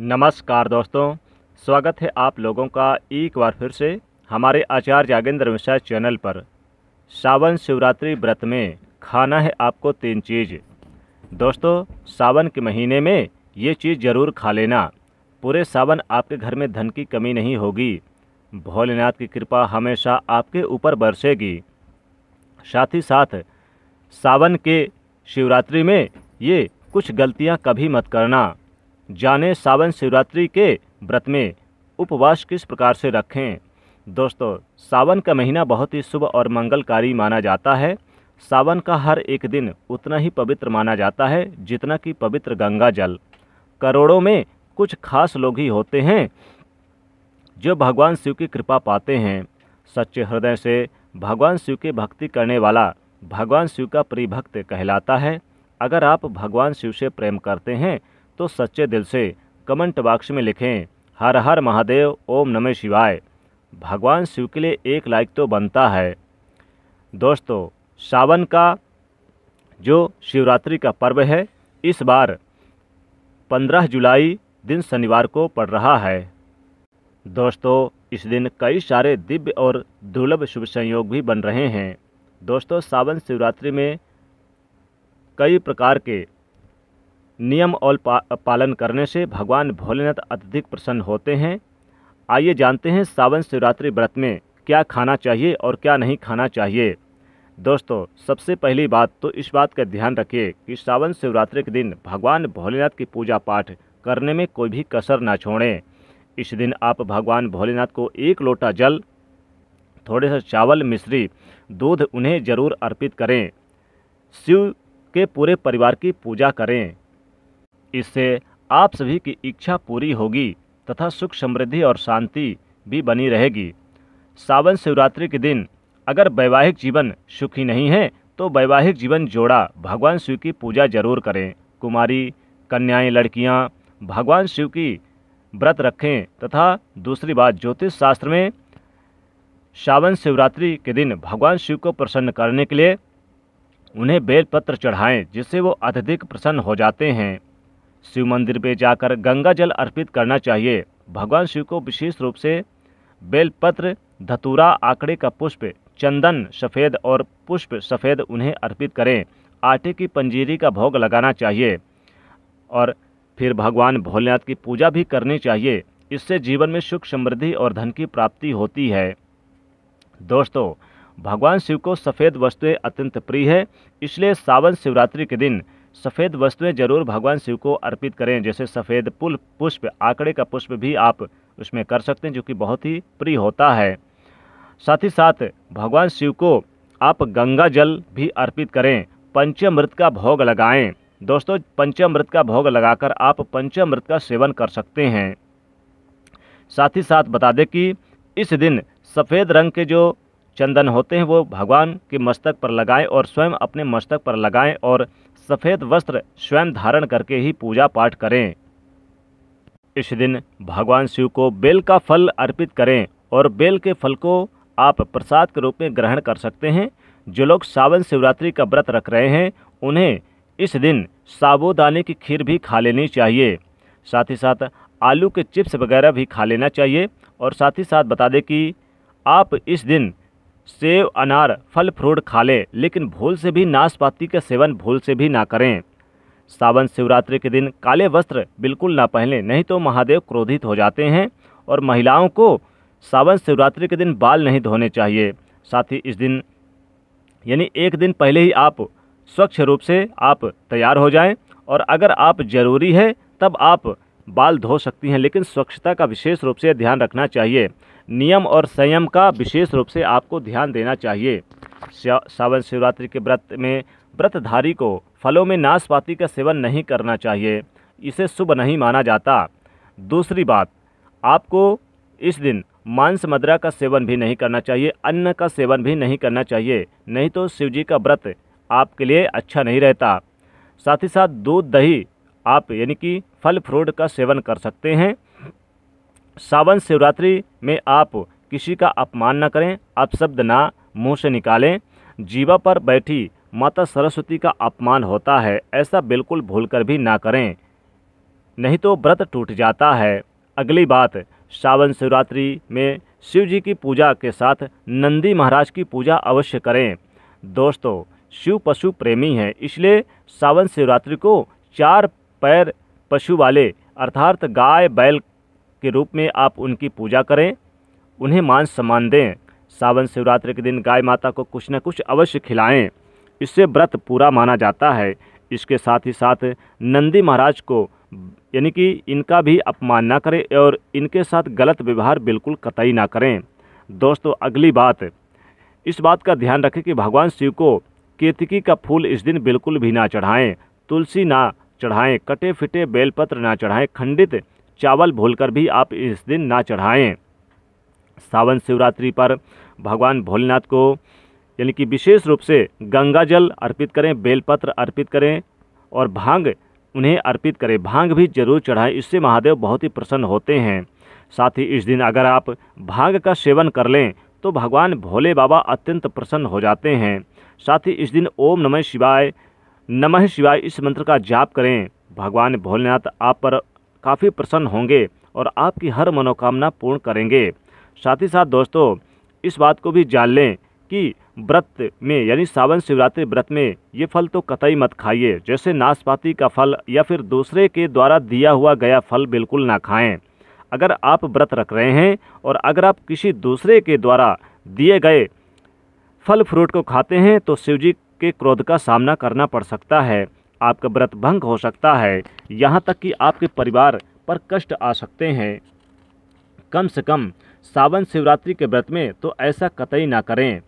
नमस्कार दोस्तों स्वागत है आप लोगों का एक बार फिर से हमारे आचार्य जागेंद्र मिश्रा चैनल पर सावन शिवरात्रि व्रत में खाना है आपको तीन चीज़ दोस्तों सावन के महीने में ये चीज़ ज़रूर खा लेना पूरे सावन आपके घर में धन की कमी नहीं होगी भोलेनाथ की कृपा हमेशा आपके ऊपर बरसेगी साथ ही साथ सावन के शिवरात्रि में ये कुछ गलतियां कभी मत करना जाने सावन शिवरात्रि के व्रत में उपवास किस प्रकार से रखें दोस्तों सावन का महीना बहुत ही शुभ और मंगलकारी माना जाता है सावन का हर एक दिन उतना ही पवित्र माना जाता है जितना कि पवित्र गंगा जल करोड़ों में कुछ खास लोग ही होते हैं जो भगवान शिव की कृपा पाते हैं सच्चे हृदय से भगवान शिव की भक्ति करने वाला भगवान शिव का प्रिय भक्त कहलाता है अगर आप भगवान शिव से प्रेम करते हैं तो सच्चे दिल से कमेंट बॉक्स में लिखें हर हर महादेव ओम नमः शिवाय भगवान शिव के लिए एक लाइक तो बनता है दोस्तों सावन का जो शिवरात्रि का पर्व है इस बार 15 जुलाई दिन शनिवार को पड़ रहा है दोस्तों इस दिन कई सारे दिव्य और दुर्लभ शुभ संयोग भी बन रहे हैं दोस्तों सावन शिवरात्रि में कई प्रकार के नियम और पा, पालन करने से भगवान भोलेनाथ अत्यधिक प्रसन्न होते हैं आइए जानते हैं सावन शिवरात्रि व्रत में क्या खाना चाहिए और क्या नहीं खाना चाहिए दोस्तों सबसे पहली बात तो इस बात का ध्यान रखिए कि सावन शिवरात्रि के दिन भगवान भोलेनाथ की पूजा पाठ करने में कोई भी कसर ना छोड़ें इस दिन आप भगवान भोलेनाथ को एक लोटा जल थोड़े से चावल मिश्री दूध उन्हें जरूर अर्पित करें शिव के पूरे परिवार की पूजा करें इससे आप सभी की इच्छा पूरी होगी तथा सुख समृद्धि और शांति भी बनी रहेगी सावन शिवरात्रि के दिन अगर वैवाहिक जीवन सुखी नहीं है तो वैवाहिक जीवन जोड़ा भगवान शिव की पूजा जरूर करें कुमारी कन्याएं लड़कियां भगवान शिव की व्रत रखें तथा दूसरी बात ज्योतिष शास्त्र में सावन शिवरात्रि के दिन भगवान शिव को प्रसन्न करने के लिए उन्हें बेलपत्र चढ़ाएं जिससे वो अत्यधिक प्रसन्न हो जाते हैं शिव मंदिर पे जाकर गंगा जल अर्पित करना चाहिए भगवान शिव को विशेष रूप से बेलपत्र धतूरा आंकड़े का पुष्प चंदन सफ़ेद और पुष्प सफ़ेद उन्हें अर्पित करें आटे की पंजीरी का भोग लगाना चाहिए और फिर भगवान भोलेनाथ की पूजा भी करनी चाहिए इससे जीवन में सुख समृद्धि और धन की प्राप्ति होती है दोस्तों भगवान शिव को सफ़ेद वस्तुएं अत्यंत प्रिय है इसलिए सावन शिवरात्रि के दिन सफ़ेद वस्तुएं जरूर भगवान शिव को अर्पित करें जैसे सफ़ेद पुल पुष्प आंकड़े का पुष्प भी आप उसमें कर सकते हैं जो कि बहुत ही प्रिय होता है साथ ही साथ भगवान शिव को आप गंगा जल भी अर्पित करें पंचमृत का भोग लगाएं दोस्तों पंचमृत का भोग लगाकर आप पंचमृत का सेवन कर सकते हैं साथ ही साथ बता दें कि इस दिन सफ़ेद रंग के जो चंदन होते हैं वो भगवान के मस्तक पर लगाएं और स्वयं अपने मस्तक पर लगाएं और सफ़ेद वस्त्र स्वयं धारण करके ही पूजा पाठ करें इस दिन भगवान शिव को बेल का फल अर्पित करें और बेल के फल को आप प्रसाद के रूप में ग्रहण कर सकते हैं जो लोग सावन शिवरात्रि का व्रत रख रहे हैं उन्हें इस दिन साबुदाने की खीर भी खा लेनी चाहिए साथ ही साथ आलू के चिप्स वगैरह भी खा लेना चाहिए और साथ ही साथ बता दें कि आप इस दिन सेब अनार फल फ्रूट खा लें लेकिन भूल से भी नाशपाती का सेवन भूल से भी ना करें सावन शिवरात्रि के दिन काले वस्त्र बिल्कुल ना पहनें नहीं तो महादेव क्रोधित हो जाते हैं और महिलाओं को सावन शिवरात्रि के दिन बाल नहीं धोने चाहिए साथ ही इस दिन यानी एक दिन पहले ही आप स्वच्छ रूप से आप तैयार हो जाएं और अगर आप ज़रूरी है तब आप बाल धो सकती हैं लेकिन स्वच्छता का विशेष रूप से ध्यान रखना चाहिए नियम और संयम का विशेष रूप से आपको ध्यान देना चाहिए सावन शिवरात्रि के व्रत में व्रतधारी को फलों में नाशपाती का सेवन नहीं करना चाहिए इसे शुभ नहीं माना जाता दूसरी बात आपको इस दिन मांस मदरा का सेवन भी नहीं करना चाहिए अन्न का सेवन भी नहीं करना चाहिए नहीं तो शिव जी का व्रत आपके लिए अच्छा नहीं रहता साथ ही साथ दूध दही आप यानी कि फल फ्रूट का सेवन कर सकते हैं सावन शिवरात्रि में आप किसी का अपमान न करें अपशब्द ना मुंह से निकालें जीवा पर बैठी माता सरस्वती का अपमान होता है ऐसा बिल्कुल भूलकर भी ना करें नहीं तो व्रत टूट जाता है अगली बात सावन शिवरात्रि में शिव जी की पूजा के साथ नंदी महाराज की पूजा अवश्य करें दोस्तों शिव पशु प्रेमी हैं इसलिए सावन शिवरात्रि को चार पैर पशु वाले अर्थात गाय बैल के रूप में आप उनकी पूजा करें उन्हें मान सम्मान दें सावन शिवरात्रि के दिन गाय माता को कुछ न कुछ अवश्य खिलाएं इससे व्रत पूरा माना जाता है इसके साथ ही साथ नंदी महाराज को यानी कि इनका भी अपमान ना करें और इनके साथ गलत व्यवहार बिल्कुल कतई ना करें दोस्तों अगली बात इस बात का ध्यान रखें कि भगवान शिव को केतकी का फूल इस दिन बिल्कुल भी ना चढ़ाएं तुलसी ना चढ़ाएं कटे फिटे बेलपत्र ना चढ़ाएं खंडित चावल भूलकर भी आप इस दिन ना चढ़ाएं सावन शिवरात्रि पर भगवान भोलेनाथ को यानी कि विशेष रूप से गंगा जल अर्पित करें बेलपत्र अर्पित करें और भांग उन्हें अर्पित करें भांग भी जरूर चढ़ाएं इससे महादेव बहुत ही प्रसन्न होते हैं साथ ही इस दिन अगर आप भांग का सेवन कर लें तो भगवान भोले बाबा अत्यंत प्रसन्न हो जाते हैं साथ ही इस दिन ओम नमः शिवाय नमः शिवाय इस मंत्र का जाप करें भगवान भोलेनाथ आप पर काफ़ी प्रसन्न होंगे और आपकी हर मनोकामना पूर्ण करेंगे साथ ही साथ दोस्तों इस बात को भी जान लें कि व्रत में यानी सावन शिवरात्रि व्रत में ये फल तो कतई मत खाइए जैसे नाशपाती का फल या फिर दूसरे के द्वारा दिया हुआ गया फल बिल्कुल ना खाएं अगर आप व्रत रख रहे हैं और अगर आप किसी दूसरे के द्वारा दिए गए फल फ्रूट को खाते हैं तो शिव जी के क्रोध का सामना करना पड़ सकता है आपका व्रत भंग हो सकता है यहाँ तक कि आपके परिवार पर कष्ट आ सकते हैं कम से कम सावन शिवरात्रि के व्रत में तो ऐसा कतई ना करें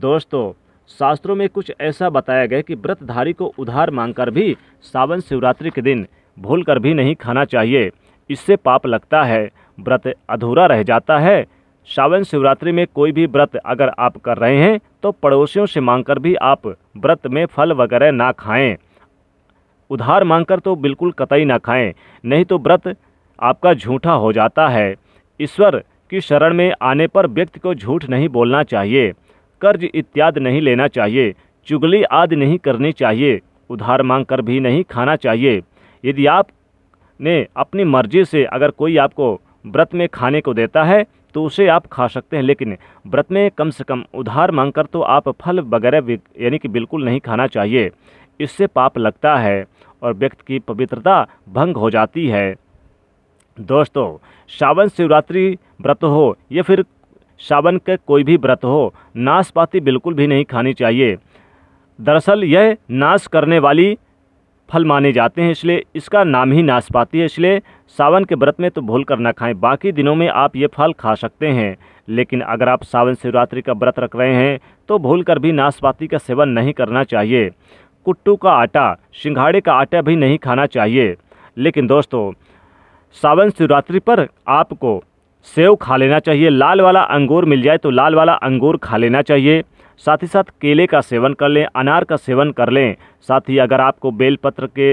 दोस्तों शास्त्रों में कुछ ऐसा बताया गया कि व्रतधारी को उधार मांगकर भी सावन शिवरात्रि के दिन भूल कर भी नहीं खाना चाहिए इससे पाप लगता है व्रत अधूरा रह जाता है सावन शिवरात्रि में कोई भी व्रत अगर आप कर रहे हैं तो पड़ोसियों से मांगकर भी आप व्रत में फल वगैरह ना खाएं उधार मांगकर तो बिल्कुल कतई ना खाएं नहीं तो व्रत आपका झूठा हो जाता है ईश्वर की शरण में आने पर व्यक्ति को झूठ नहीं बोलना चाहिए कर्ज इत्यादि नहीं लेना चाहिए चुगली आदि नहीं करनी चाहिए उधार मांग कर भी नहीं खाना चाहिए यदि आप ने अपनी मर्जी से अगर कोई आपको व्रत में खाने को देता है तो उसे आप खा सकते हैं लेकिन व्रत में कम से कम उधार मांगकर तो आप फल वगैरह यानी कि बिल्कुल नहीं खाना चाहिए इससे पाप लगता है और व्यक्ति की पवित्रता भंग हो जाती है दोस्तों सावन शिवरात्रि व्रत हो या फिर सावन के कोई भी व्रत हो नाशपाती बिल्कुल भी नहीं खानी चाहिए दरअसल यह नाश करने वाली फल माने जाते हैं इसलिए इसका नाम ही नाशपाती है इसलिए सावन के व्रत में तो भूल कर ना खाएं बाकी दिनों में आप ये फल खा सकते हैं लेकिन अगर आप सावन शिवरात्रि का व्रत रख रहे हैं तो भूल कर भी नाशपाती का सेवन नहीं करना चाहिए कुट्टू का आटा सिंघाड़े का आटा भी नहीं खाना चाहिए लेकिन दोस्तों सावन शिवरात्रि पर आपको सेव खा लेना चाहिए लाल वाला अंगूर मिल जाए तो लाल वाला अंगूर खा लेना चाहिए साथ ही साथ केले का सेवन कर लें अनार का सेवन कर लें साथ ही अगर आपको बेलपत्र के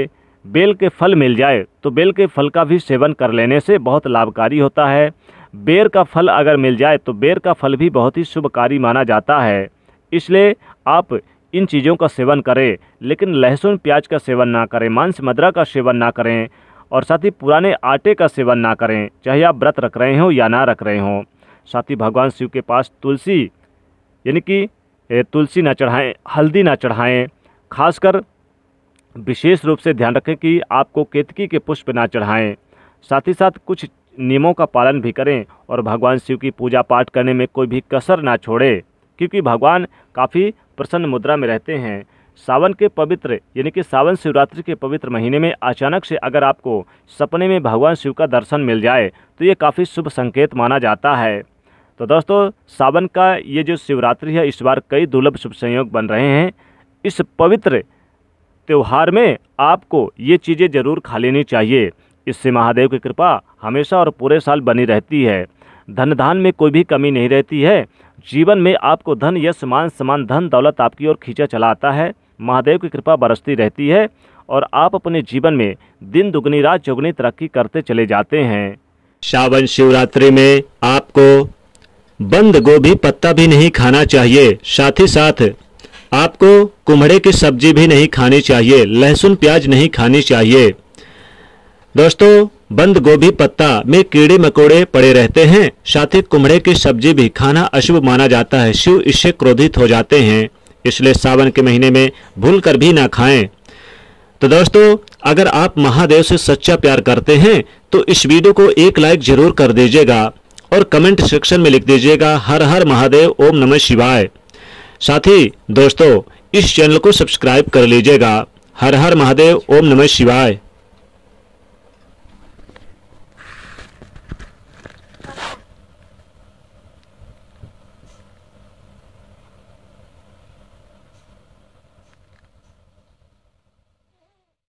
बेल के फल मिल जाए तो बेल के फल का भी सेवन कर लेने से बहुत लाभकारी होता है बेर का फल अगर मिल जाए तो बेर का फल भी बहुत ही शुभकारी माना जाता है इसलिए आप इन चीज़ों का सेवन करें लेकिन लहसुन प्याज का सेवन ना करें मांस मदरा का सेवन ना करें और साथ ही पुराने आटे का सेवन ना करें चाहे आप व्रत रख रहे हों या ना रख रहे हों साथ ही भगवान शिव के पास तुलसी यानी कि तुलसी ना चढ़ाएं हल्दी ना चढ़ाएं खासकर विशेष रूप से ध्यान रखें कि आपको केतकी के पुष्प ना चढ़ाएं साथ ही साथ कुछ नियमों का पालन भी करें और भगवान शिव की पूजा पाठ करने में कोई भी कसर ना छोड़े क्योंकि भगवान काफ़ी प्रसन्न मुद्रा में रहते हैं सावन के पवित्र यानी कि सावन शिवरात्रि के पवित्र महीने में अचानक से अगर आपको सपने में भगवान शिव का दर्शन मिल जाए तो ये काफ़ी शुभ संकेत माना जाता है तो दोस्तों सावन का ये जो शिवरात्रि है इस बार कई दुर्लभ शुभ संयोग बन रहे हैं इस पवित्र त्यौहार में आपको ये चीज़ें ज़रूर खा लेनी चाहिए इससे महादेव की कृपा हमेशा और पूरे साल बनी रहती है धन धान में कोई भी कमी नहीं रहती है जीवन में आपको धन यश मान समान धन दौलत आपकी ओर खींचा चला आता है महादेव की कृपा बरसती रहती है और आप अपने जीवन में दिन दुगनी रात चौगनी तरक्की करते चले जाते हैं श्रावण शिवरात्रि में आपको बंद गोभी पत्ता भी नहीं खाना चाहिए साथ ही साथ आपको कुम्हड़े की सब्जी भी नहीं खानी चाहिए लहसुन प्याज नहीं खानी चाहिए दोस्तों बंद गोभी पत्ता में कीड़े मकोड़े पड़े रहते हैं साथ ही कुम्हड़े की सब्जी भी खाना अशुभ माना जाता है शिव इससे क्रोधित हो जाते हैं इसलिए सावन के महीने में भूल कर भी ना खाएं तो दोस्तों अगर आप महादेव से सच्चा प्यार करते हैं तो इस वीडियो को एक लाइक जरूर कर दीजिएगा और कमेंट सेक्शन में लिख दीजिएगा हर हर महादेव ओम नमः शिवाय साथ ही दोस्तों इस चैनल को सब्सक्राइब कर लीजिएगा हर हर महादेव ओम नमः शिवाय